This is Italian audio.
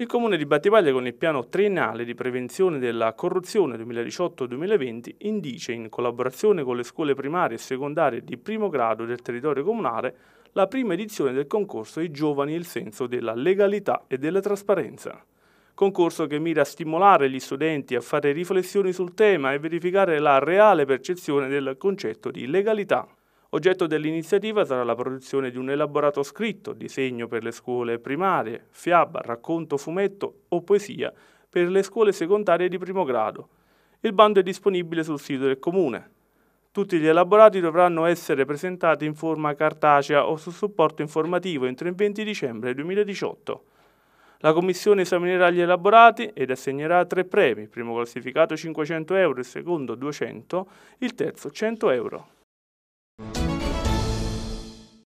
Il Comune di Battipaglia con il piano triennale di prevenzione della corruzione 2018-2020 indice, in collaborazione con le scuole primarie e secondarie di primo grado del territorio comunale, la prima edizione del concorso I giovani il senso della legalità e della trasparenza. Concorso che mira a stimolare gli studenti a fare riflessioni sul tema e verificare la reale percezione del concetto di legalità. Oggetto dell'iniziativa sarà la produzione di un elaborato scritto, disegno per le scuole primarie, fiaba, racconto, fumetto o poesia per le scuole secondarie di primo grado. Il bando è disponibile sul sito del comune. Tutti gli elaborati dovranno essere presentati in forma cartacea o su supporto informativo entro il 20 dicembre 2018. La commissione esaminerà gli elaborati ed assegnerà tre premi, primo classificato 500 euro, il secondo 200, il terzo 100 euro.